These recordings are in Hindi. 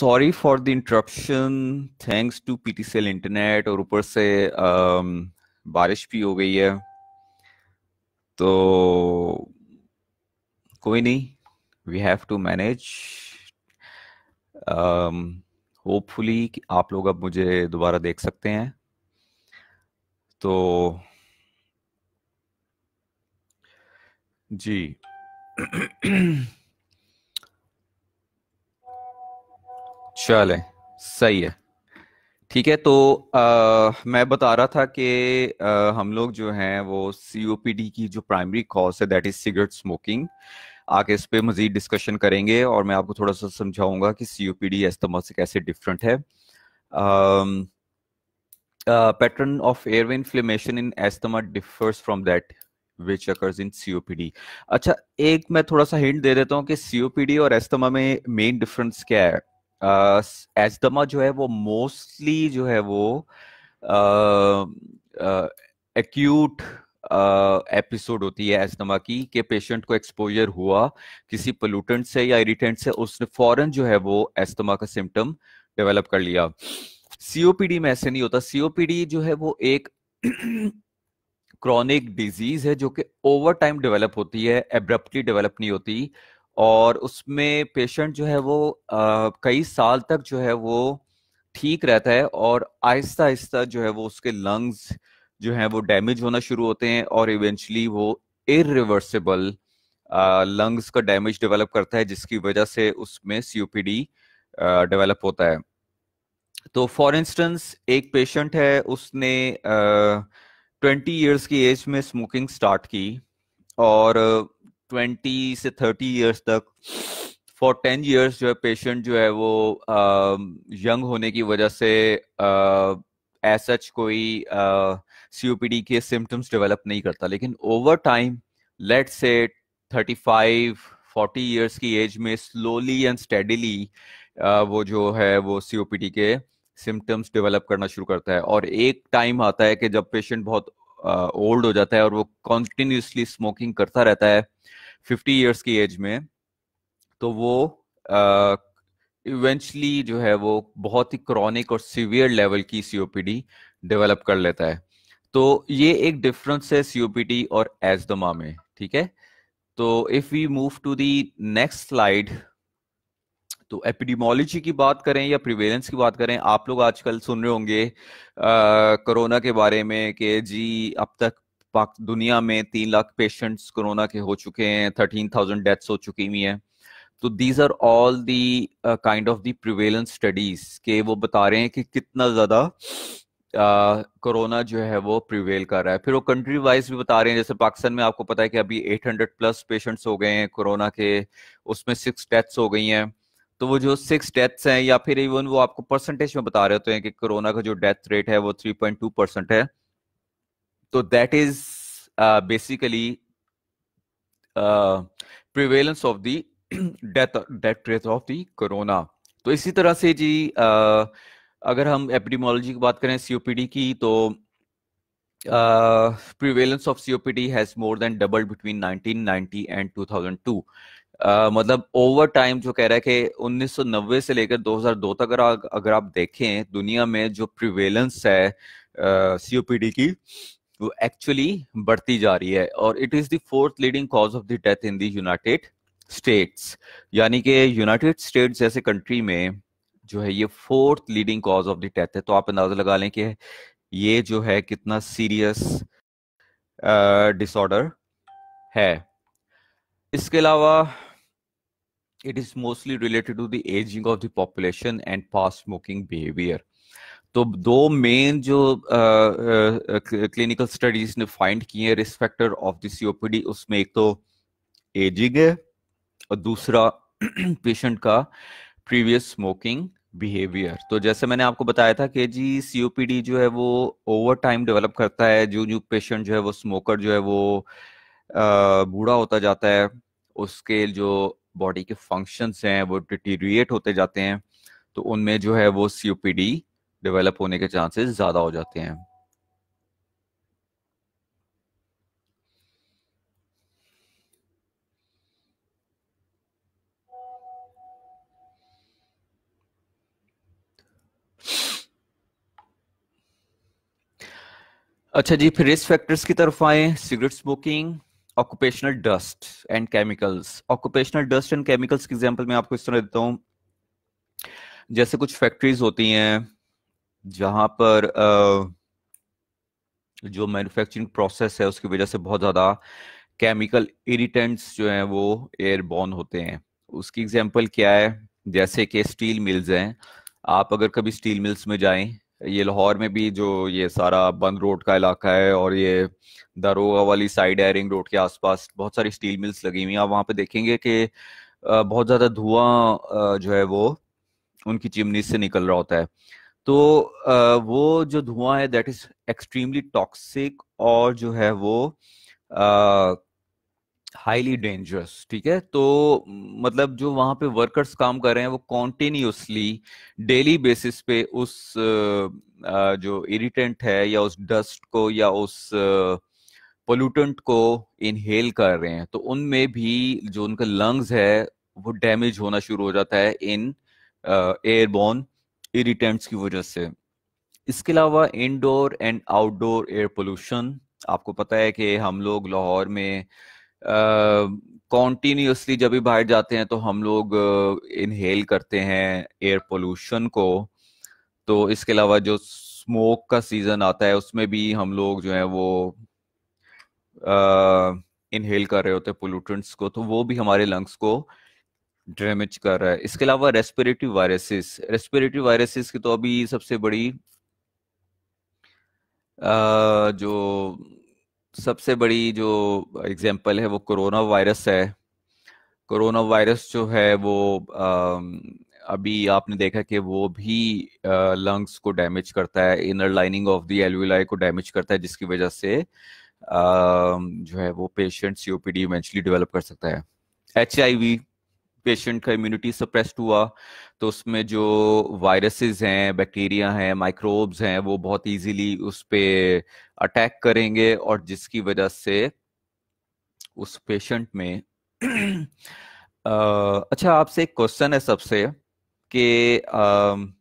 sorry for the interruption thanks to ptcl internet और ऊपर से um, बारिश भी हो गई है तो कोई नहीं we have to manage hopefully आप लोग अब मुझे दोबारा देख सकते हैं तो जी चले सही है ठीक है तो आ, मैं बता रहा था कि हम लोग जो हैं वो सीओपीडी की जो प्राइमरी कॉज है दैट इज सिगरेट स्मोकिंग आके इस पे मजीद डिस्कशन करेंगे और मैं आपको थोड़ा सा समझाऊंगा कि सीओपीडी एस्तमा से कैसे डिफरेंट है pattern of airway inflammation in asthma differs from that which occurs in COPD अच्छा एक मैं थोड़ा सा हिंट दे देता हूँ कि सीओपीडी और एस्तमा में मेन डिफरेंस क्या है एजदमा जो है वो मोस्टली जो है वो एक्यूट एपिसोड होती है एजदमा की कि पेशेंट को एक्सपोजर हुआ किसी पोलूटेंट से या इरिटेंट से उसने फॉरन जो है वो एजदमा का सिम्टम डेवलप कर लिया सीओपीडी में ऐसे नहीं होता सीओपीडी जो है वो एक क्रॉनिक डिजीज है जो कि ओवर टाइम डेवलप होती है एब्रप्टली डेवलप नहीं होती और उसमें पेशेंट जो है वो आ, कई साल तक जो है वो ठीक रहता है और आहिस्ता आहिस्ता जो है वो उसके लंग्स जो है वो डैमेज होना शुरू होते हैं और इवेंचुअली वो इरिवर्सिबल लंग्स का डैमेज डेवलप करता है जिसकी वजह से उसमें सीओपीडी डेवलप होता है तो फॉर इंस्टेंस एक पेशेंट है उसने ट्वेंटी uh, इयर्स की एज में स्मोकिंग स्टार्ट की और uh, ट्वेंटी से थर्टी ईयर्स तक फॉर टेन ईयर्स जो है पेशेंट जो है वो यंग होने की वजह से एज सच कोई सीओपीडी के सिम्टम्स डेवलप नहीं करता लेकिन ओवर टाइम लेट से थर्टी फाइव फोर्टी ईयर्स की एज में स्लोली एंड स्टेडिली वो जो है वो सीओपीडी के सिम्टम्स डेवलप करना शुरू करता है और एक टाइम आता है कि जब पेशेंट बहुत ओल्ड uh, हो जाता है और वो कॉन्टिन्यूसली स्मोकिंग करता रहता है फिफ्टी ईयर्स की एज में तो वो इवेंचुअली uh, जो है वो बहुत ही क्रॉनिक और सीवियर लेवल की सीओपीडी डेवलप कर लेता है तो ये एक डिफरेंस है सीओपीडी और एजदमा में ठीक है तो if we move to the next slide तो एपिडीमोलॉजी की बात करें या प्रिवेलेंस की बात करें आप लोग आजकल सुन रहे होंगे कोरोना के बारे में कि जी अब तक दुनिया में तीन लाख पेशेंट्स कोरोना के हो चुके हैं थर्टीन थाउजेंड डेथ्स हो चुकी हुई हैं तो these are all the kind of the prevalence studies के वो बता रहे हैं कि कितना ज्यादा uh, कोरोना uh, जो है वो प्रिवेल कर रहा है फिर वो कंट्री वाइज भी बता रहे हैं जैसे पाकिस्तान में आपको पता है कि अभी 800 प्लस पेशेंट्स हो गए हैं कोरोना के उसमें सिक्स डेथ्स हो गई हैं तो वो जो सिक्स डेथ्स हैं या फिर इवन वो आपको परसेंटेज में बता रहे होते हैं कि कोरोना का जो डेथ रेट है वो थ्री परसेंट है तो that is basically prevalence of the death death rate of the corona तो इसी तरह से जी uh, अगर हम एपिडीमोलॉजी की बात करें सीओपीडी की तो prevalence of COPD has more than double between 1990 and 2002 Uh, मतलब ओवर टाइम जो कह रहा है कि 1990 से लेकर 2002 तक अगर अगर आप देखें दुनिया में जो प्रिवेलेंस है सीओपीडी uh, की वो एक्चुअली बढ़ती जा रही है और it is the fourth leading cause of the death in the United States यानी कि यूनाइटेड स्टेट्स जैसे कंट्री में जो है ये fourth leading cause of the death है तो आप अंदाजा लगा लें कि ये जो है कितना सीरियस डिसऑर्डर uh, है इसके अलावा it is mostly related to the aging of the population and pass smoking behaviour तो दो मेन जो क्लिनिकल स्टडीज ने फाइंड किए हैं रिस्पेक्टर ऑफ द सीओपीडी उसमें एक तो एजिंग है और दूसरा पेशेंट का प्रीवियस स्मोकिंग बिहेवियर तो जैसे मैंने आपको बताया था कि जी सीओपीडी जो है वो ओवर टाइम डेवलप करता है जो न्यू पेशेंट जो है वो स्मोकर जो है वो बूढ़ा होता जाता है उसके जो बॉडी के फंक्शंस हैं वो डिटीरिएट होते जाते हैं तो उनमें जो है वो सीओपीडी डेवलप होने के चांसेस ज़्यादा हो जाते हैं अच्छा जी फिर रिस्क फैक्टर्स की तरफ आए cigarette smoking occupational dust and chemicals occupational dust and chemicals के एग्जांपल मैं आपको इस तरह देता हूँ जैसे कुछ फैक्ट्रीज होती हैं जहाँ पर जो मैन्युफैक्चरिंग प्रोसेस है उसकी वजह से बहुत ज़्यादा केमिकल इरिटेंट्स जो हैं वो एयरबॉर्न होते हैं उसकी एग्जांपल क्या है जैसे कि स्टील मिल्स हैं आप अगर कभी स्टील मिल्स में जाएं ये लाहौर में भी जो ये सारा बंद रोड का इलाका है और ये दरोगा वाली साइड है रिंग रोड के आसपास बहुत सारी स्टील मिल्स लगी हुई हैं आप वहाँ पे देखेंगे कि बहुत ज़्यादा धुआं जो है वो उनकी चिमनी से निकल रहा होता है तो वो जो धुआं है दैट इज एक्सट्रीमली टॉक्सिक और जो है वो हाईली डेंजरस ठीक है तो मतलब जो वहां पे वर्कर्स काम कर रहे हैं वो कॉन्टिन्यूसली डेली बेसिस पे उस जो इरिटेंट है या उस डस्ट को या उस पोल्यूटेंट को इनहेल कर रहे हैं तो उनमें भी जो उनका लंग्स है वो डैमेज होना शुरू हो जाता है इन एयरबोन uh, इरिटेंट्स की वजह से इसके अलावा indoor and outdoor air pollution आपको पता है कि हम लोग लाहौर में कॉन्टीन्यूसली जब भी बाहर जाते हैं तो हम लोग इनहेल करते हैं एयर पोल्यूशन को तो इसके अलावा जो स्मोक का सीजन आता है उसमें भी हम लोग जो है वो इनहेल कर रहे होते हैं पोल्यूटेंट्स को तो वो भी हमारे लंग्स को डैमेज कर रहा है इसके अलावा रेस्पिरेटरी वायरसेस रेस्पिरेटरी वायरसेस की तो अभी सबसे बड़ी आ, जो सबसे बड़ी जो एग्जाम्पल है वो कोरोना वायरस है कोरोना वायरस जो है वो आ, अभी आपने देखा कि वो भी लंग्स को डैमेज करता है inner lining of the alveoli को डैमेज करता है जिसकी वजह से आ, जो है वो पेशेंट सीओपीडी ओ डेवलप कर सकता है एच आई वी पेशेंट का इम्यूनिटी सप्रेस्ड हुआ तो उसमें जो वायरसेस हैं बैक्टीरिया हैं माइक्रोब्स हैं वो बहुत इजीली उस पर अटैक करेंगे और जिसकी वजह से उस पेशेंट में आ, अच्छा आपसे एक क्वेश्चन है सबसे कि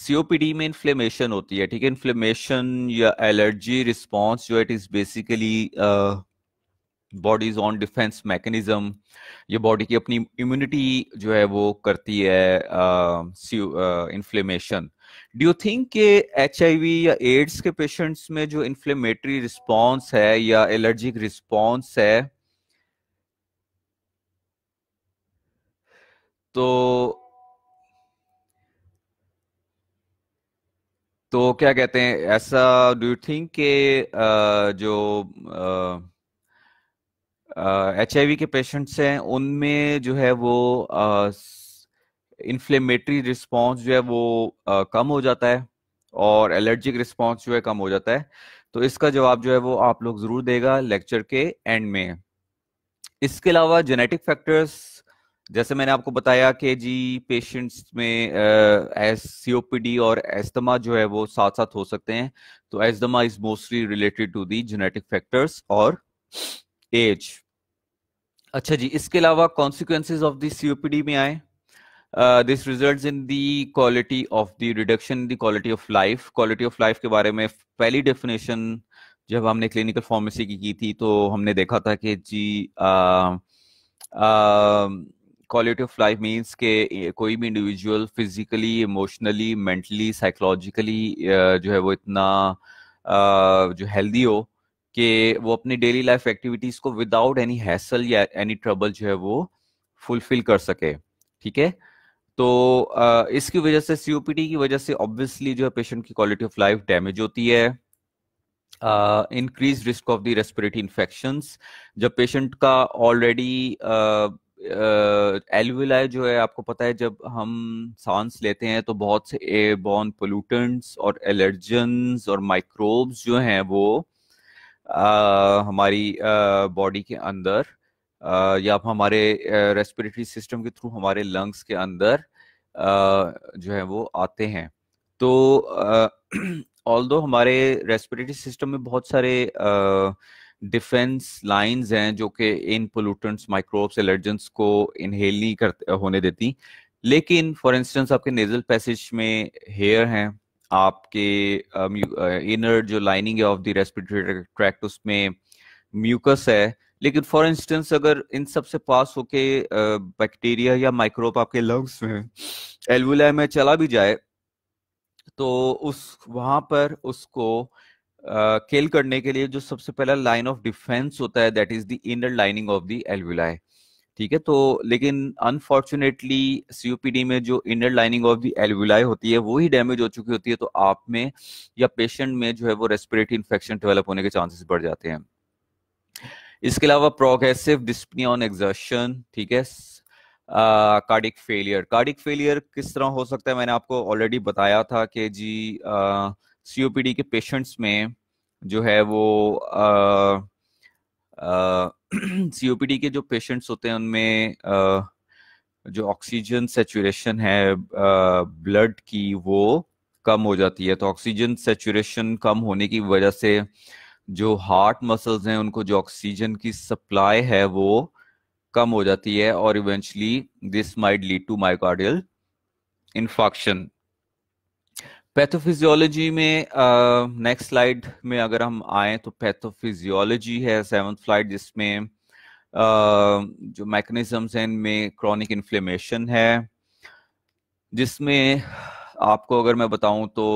सीओपीडी में इन्फ्लेमेशन होती है ठीक है इन्फ्लेमेशन या एलर्जी रिस्पॉन्स जो it is basically ah, body's own defence mechanism ये बॉडी की अपनी इम्यूनिटी जो है वो करती है इन्फ्लेमेशन डू यू थिंक के एच या एड्स के पेशेंट्स में जो इन्फ्लेमेटरी रिस्पॉन्स है या एलर्जिक रिस्पॉन्स है तो तो क्या कहते हैं ऐसा डू यू थिंक के आ, जो आ, एच uh, के पेशेंट्स हैं उनमें जो है वो इन्फ्लेमेटरी uh, रिस्पॉन्स जो है वो uh, कम हो जाता है और एलर्जिक रिस्पॉन्स जो है कम हो जाता है तो इसका जवाब जो है वो आप लोग जरूर देगा लेक्चर के एंड में इसके अलावा जेनेटिक फैक्टर्स जैसे मैंने आपको बताया कि जी पेशेंट्स में एस सीओपीडी और एस्तमा जो है वो साथ साथ हो सकते हैं तो asthma is mostly related to the genetic factors और एज अच्छा जी इसके अलावा कॉन्सिक्वेंसिस ऑफ दी सीओपीडी में आए this result in the quality of the reduction in the quality of life quality of life के बारे में पहली डेफिनेशन जब हमने क्लिनिकल फार्मेसी की की थी तो हमने देखा था कि जी क्वालिटी ऑफ लाइफ मीन्स के कोई भी individual physically emotionally mentally psychologically जो है वो इतना uh, जो हेल्दी हो कि वो अपनी डेली लाइफ एक्टिविटीज को विदाउट एनी हैसल या एनी ट्रबल जो है वो फुलफिल कर सके ठीक है तो इसकी वजह से सीओपीडी की वजह से ऑब्वियसली जो है पेशेंट की क्वालिटी ऑफ लाइफ डैमेज होती है increase risk of the respiratory infection जब पेशेंट का ऑलरेडी एलविलाई जो है आपको पता है जब हम सांस लेते हैं तो बहुत से एयरबॉर्न पोल्यूटेंट्स और एलर्जन और माइक्रोब्स जो हैं वो हमारी बॉडी के अंदर या हमारे रेस्पिरेटरी सिस्टम के थ्रू हमारे लंग्स के अंदर जो है वो आते हैं तो ऑल दो हमारे रेस्पिरेटरी सिस्टम में बहुत सारे डिफेंस लाइंस हैं जो कि इन पोलूटेंट्स माइक्रोब्स एलर्जेंस को इनहेल नहीं करते होने देती लेकिन फॉर इंस्टेंस आपके नेजल पैसेज में हेयर हैं आपके इनर जो लाइनिंग है ऑफ द रेस्पिरेटरी ट्रैक्ट उसमें म्यूकस है लेकिन फॉर इंस्टेंस अगर इन सब से पास होके बैक्टीरिया या माइक्रोब आपके लंग्स में एलवुलाई में चला भी जाए तो उस वहां पर उसको किल करने के लिए जो सबसे पहला लाइन ऑफ डिफेंस होता है that is the inner lining of the alveoli ठीक है तो लेकिन अनफॉर्चुनेटली सीओपीडी में जो inner lining of the alveoli होती है वो ही डैमेज हो चुकी होती है तो आप में या पेशेंट में जो है वो रेस्पिरेटरी इन्फेक्शन डेवलप होने के चांसेस बढ़ जाते हैं इसके अलावा प्रोग्रेसिव डिस्पनी ऑन एग्जर्शन ठीक है कार्डिक फेलियर कार्डिक फेलियर किस तरह हो सकता है मैंने आपको ऑलरेडी बताया था कि जी सीओपीडी uh, के पेशेंट्स में जो है वो uh, सीओपीडी के जो पेशेंट्स होते हैं उनमें जो ऑक्सीजन सेचुरेशन है ब्लड की वो कम हो जाती है तो ऑक्सीजन सेचुरेशन कम होने की वजह से जो हार्ट मसल्स हैं उनको जो ऑक्सीजन की सप्लाई है वो कम हो जाती है और eventually this might lead to myocardial infarction pathophysiology में नेक्स्ट uh, स्लाइड में अगर हम आए तो पैथोफिजियोलॉजी है सेवंथ स्लाइड जिसमें Uh, जो मैकेनिज्म्स हैं इनमें क्रॉनिक इन्फ्लेमेशन है जिसमें आपको अगर मैं बताऊं तो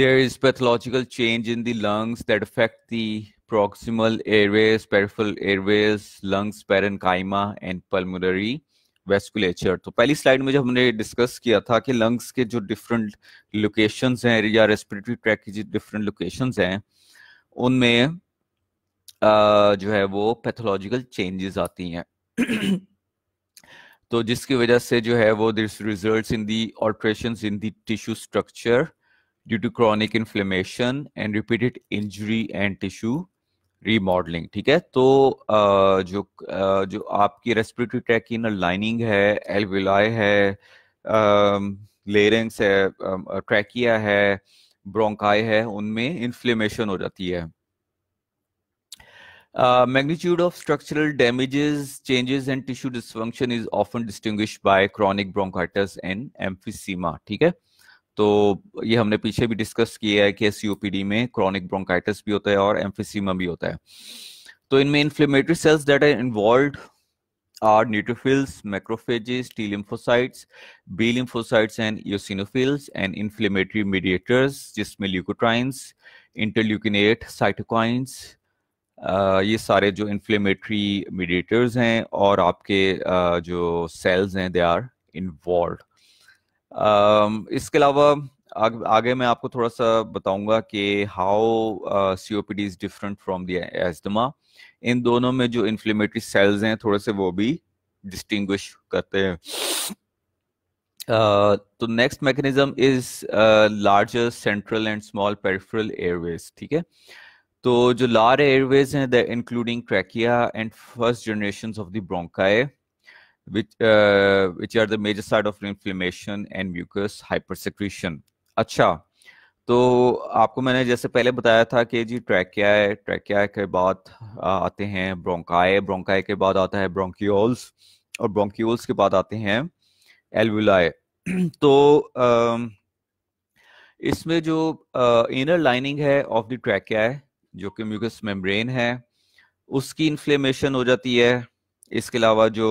there is pathological change in the lungs that affect the proximal airways peripheral airways lungs parenchyma and pulmonary vasculature तो पहली स्लाइड में जब हमने डिस्कस किया था कि लंग्स के जो डिफरेंट लोकेशन हैं या रेस्पिरेटरी ट्रैक की जो डिफरेंट लोकेशन हैं उनमें जो है वो पैथोलॉजिकल चेंजेस आती हैं तो जिसकी वजह से जो है वो this result in the alteration in the tissue structure due to chronic inflammation and repeated injury and tissue remodelling ठीक है तो आ, जो आ, जो आपकी रेस्पिरेटरी ट्रैक की इनर लाइनिंग है एलविलाई है आ, लेरेंस है ट्रैकिया है ब्रोंकाई है उनमें इन्फ्लेमेशन हो जाती है magnitude of structural damages changes and tissue dysfunction is often distinguish by chronic bronchitis and emphysema ठीक है तो ये हमने पीछे भी डिस्कस किया है कि एसयूपीडी में क्रॉनिक ब्रोंकाइटिस भी होता है और एम्फेसिमा भी होता है तो इनमें inflammatory cells that are involve are neutrophils macrophages T lymphocytes B lymphocytes and eosinophils and inflammatory mediators जिसमें ल्यूकोट्राइंस इंटरल्यूकिनेट साइटोकॉइंस ये सारे जो इन्फ्लेमेटरी मीडिएटर्स हैं और आपके जो सेल्स हैं दे आर इन्वॉल्व Um, इसके अलावा आग, आगे मैं आपको थोड़ा सा बताऊंगा कि how C O P D is different from the asthma इन दोनों में जो इन्फ्लेमेटरी सेल्स हैं थोड़े से वो भी डिस्टिंग्विश करते हैं uh, तो next mechanism is larger central and small peripheral airways ठीक है तो जो लार्ज एयरवेज हैं including trachea and first generation of the bronchi which uh, which are the major side of inflammation and mucus hypersecretion अच्छा तो आपको मैंने जैसे पहले बताया था कि जी ट्रैकिया है ट्रैकिया के बाद आते हैं ब्रोंकाए ब्रोंकाए के बाद आता है ब्रोंकियोल्स और ब्रोंकियोल्स के बाद आते हैं एल्वुलाए तो इसमें जो इनर लाइनिंग है ऑफ द ट्रैकिया जो कि म्यूकस मेम्ब्रेन है उसकी इन्फ्लेमेशन हो जाती है इसके अलावा जो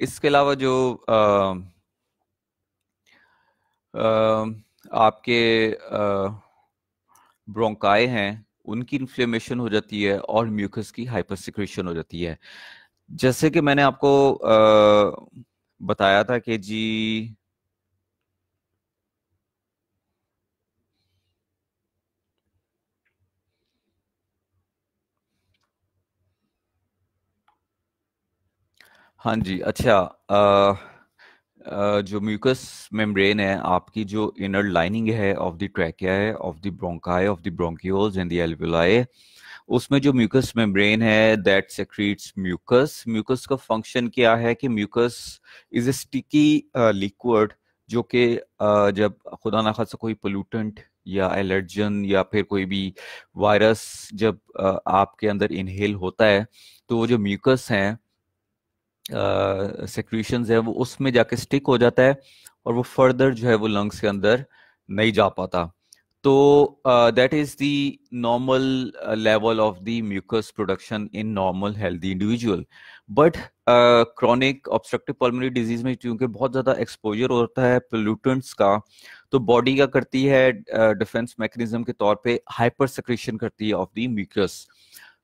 इसके अलावा जो आ, आ, आपके ब्रोंकाए हैं उनकी इन्फ्लेमेशन हो जाती है और म्यूकस की हाइपरसिक्रेशन हो जाती है जैसे कि मैंने आपको आ, बताया था कि जी हाँ जी अच्छा आ, आ, जो म्यूकस मेम्ब्रेन है आपकी जो इनर लाइनिंग है ऑफ द ट्रैकिया है of the bronchi of the bronchioles and the alveoli उसमें जो म्यूकस मेम्ब्रेन है दैट सेक्रेट्स म्यूकस म्यूकस का फंक्शन क्या है कि mucus is a sticky liquid जो कि जब खुदा ना खासा कोई पोल्यूटेंट या एलर्जन या फिर कोई भी वायरस जब आपके अंदर इनहेल होता है तो वो जो म्यूकस हैं सेक्रीशन है वो उसमें जाके स्टिक हो जाता है और वो फर्दर जो है वो लंग्स के अंदर नहीं जा पाता तो that is the normal level of the mucus production in normal healthy individual but chronic obstructive pulmonary disease में क्योंकि बहुत ज़्यादा एक्सपोजर होता है पोल्यूटेंट्स का तो बॉडी क्या करती है डिफेंस uh, मैकेनिज्म के तौर पे हाइपर सेक्रेशन करती है ऑफ द म्यूकस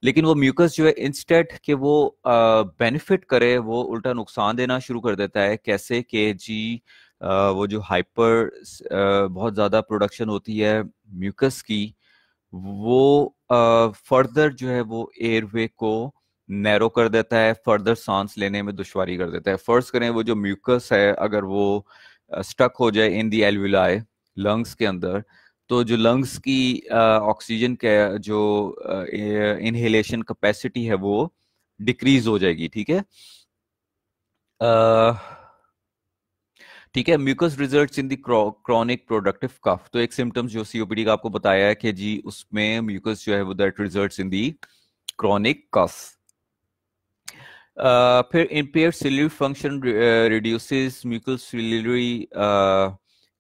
लेकिन वो म्यूकस जो है इंस्टेट के वो बेनिफिट करे वो उल्टा नुकसान देना शुरू कर देता है कैसे के जी आ, वो जो हाइपर आ, बहुत ज़्यादा प्रोडक्शन होती है म्यूकस की वो फर्दर जो है वो एयरवे को नैरो कर देता है फर्दर सांस लेने में दुश्वारी कर देता है फर्स्ट करें वो जो म्यूकस है अगर वो स्टक हो जाए इन दी एलविलाई लंग्स के अंदर तो जो लंग्स की ऑक्सीजन का जो इनहेलेशन कैपेसिटी है वो डिक्रीज हो जाएगी ठीक है ठीक है mucus result in the chronic productive cough तो एक सिम्टम्स जो सीओपीडी का आपको बताया है कि जी उसमें म्यूकस जो है वो that result in the chronic cough फिर impair ciliary function reduces mucal ciliary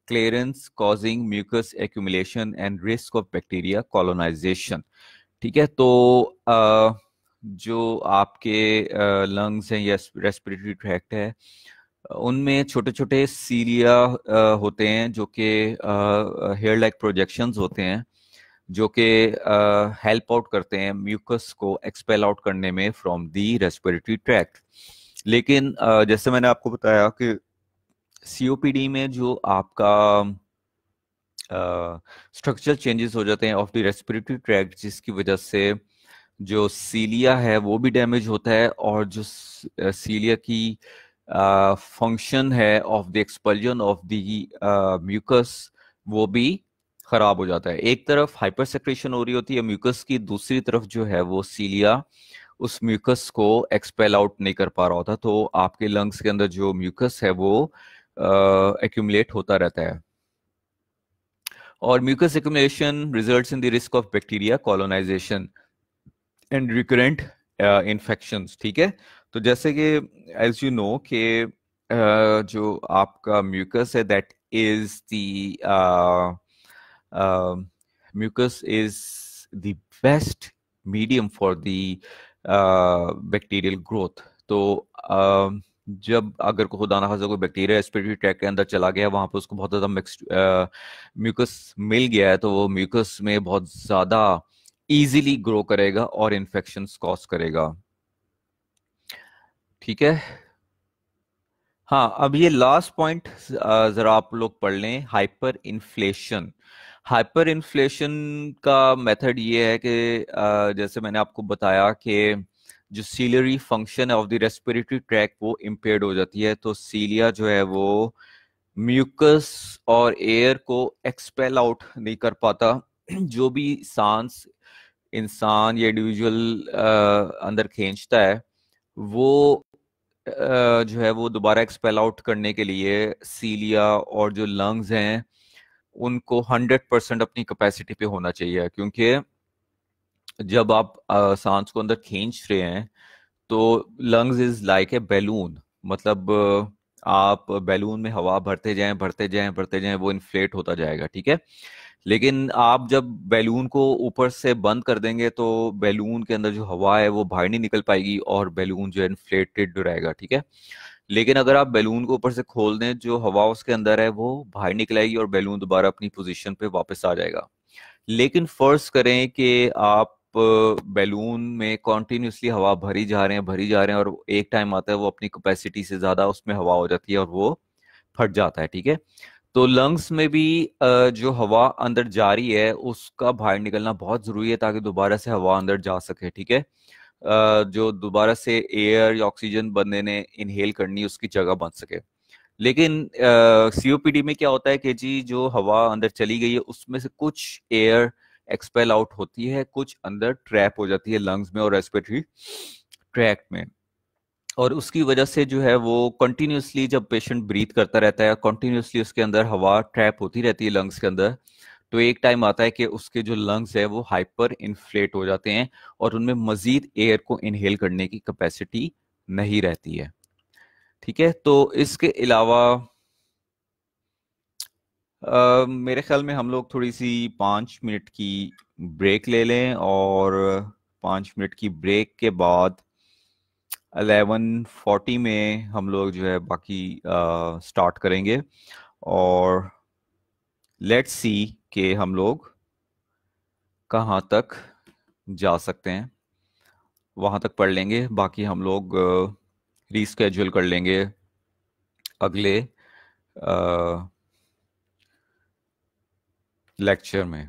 clearance causing mucus accumulation and risk of bacteria colonization ठीक है तो आ, जो आपके लंग्स हैं या रेस्पिरेटरी ट्रैक्ट है उनमें छोटे छोटे सीरिया होते हैं जो कि हेयर लाइक प्रोजेक्शंस होते हैं जो कि हेल्प आउट करते हैं म्यूकस को एक्सपेल आउट करने में फ्रॉम दी रेस्पिरेटरी ट्रैक्ट लेकिन uh, जैसे मैंने आपको बताया कि सीओपीडी में जो आपका स्ट्रक्चरल uh, चेंजेस हो जाते हैं ऑफ द रेस्पिरेटरी ट्रैक्ट जिसकी वजह से जो सीलिया है वो भी डैमेज होता है और जो सीलिया की फंक्शन uh, है of the expulsion of the mucus वो भी खराब हो जाता है एक तरफ हाइपर सेक्रेशन हो रही होती है म्यूकस की दूसरी तरफ जो है वो सीलिया उस म्यूकस को एक्सपेल आउट नहीं कर पा रहा होता तो आपके लंग्स के अंदर जो म्यूकस है वो uh, एक्यूमुलेट होता रहता है और mucus accumulation results in the risk of bacteria colonization and recurrent infections ठीक है तो जैसे कि एज यू नो कि जो आपका म्यूकस है दैट इज द्यूकस is the best medium for the bacterial growth तो uh, जब अगर खुदा ना खासा कोई बैक्टीरिया रेस्पिरेटरी ट्रैक के अंदर चला गया वहां पर उसको बहुत ज़्यादा मिक्स म्यूकस मिल गया है तो वो म्यूकस में बहुत ज़्यादा इजीली ग्रो करेगा और इन्फेक्शन कॉज करेगा ठीक है हाँ अब ये लास्ट पॉइंट जरा आप लोग पढ़ लें हाइपर इन्फ्लेशन हाइपर इन्फ्लेशन का मेथड ये है कि जैसे मैंने आपको बताया कि जो ciliary function of the respiratory tract वो इम्पेयर्ड हो जाती है तो सीलिया जो है वो म्यूकस और एयर को एक्सपेल आउट नहीं कर पाता जो भी सांस इंसान या इंडिविजुअल अंदर खींचता है वो आ, जो है वो दोबारा एक्सपेल आउट करने के लिए सीलिया और जो लंग्स हैं उनको हंड्रेड परसेंट अपनी कैपेसिटी पे होना चाहिए क्योंकि जब आप आ, सांस को अंदर खींच रहे हैं तो lungs is like a balloon मतलब आप बैलून में हवा भरते जाएं भरते जाएं भरते जाएं वो इन्फ्लेट होता जाएगा ठीक है लेकिन आप जब बैलून को ऊपर से बंद कर देंगे तो बैलून के अंदर जो हवा है वो बाहर नहीं निकल पाएगी और बैलून जो है इन्फ्लेटेड रहेगा ठीक है लेकिन अगर आप बैलून को ऊपर से खोल दें जो हवा उसके अंदर है वो बाहर निकल आएगी और बैलून दोबारा अपनी पोजिशन पे वापस आ जाएगा लेकिन फर्ज करें कि आप बैलून में कॉन्टिन्यूसली हवा भरी जा रहे हैं भरी जा रहे हैं और एक टाइम आता है वो अपनी कैपेसिटी से ज्यादा उसमें हवा हो जाती है और वो फट जाता है ठीक है तो लंग्स में भी जो हवा अंदर जा रही है उसका बाहर निकलना बहुत जरूरी है ताकि दोबारा से हवा अंदर जा सके ठीक है जो दोबारा से एयर या ऑक्सीजन बनने ने इनहेल करनी उसकी जगह बन सके लेकिन सीओपीडी में क्या होता है कि जी जो हवा अंदर चली गई है उसमें से कुछ एयर एक्सपेल आउट होती है कुछ अंदर ट्रैप हो जाती है लंग्स में और रेस्पिरेटरी ट्रैक में और उसकी वजह से जो है वो कंटिन्यूसली जब पेशेंट ब्रीथ करता रहता है कंटिन्यूसली उसके अंदर हवा ट्रैप होती रहती है लंग्स के अंदर तो एक टाइम आता है कि उसके जो लंग्स है वो हाइपर इन्फ्लेट हो जाते हैं और उनमें मजीद एयर को इनहेल करने की कैपेसिटी नहीं रहती है ठीक है तो इसके अलावा मेरे ख्याल में हम लोग थोड़ी सी पाँच मिनट की ब्रेक ले लें और पाँच मिनट की ब्रेक के बाद अलेवन फोर्टी में हम लोग जो है बाकी स्टार्ट करेंगे और लेट्स सी के हम लोग कहाँ तक जा सकते हैं वहाँ तक पढ़ लेंगे बाकी हम लोग रीस्केड्यूल कर लेंगे अगले आ, लेक्चर में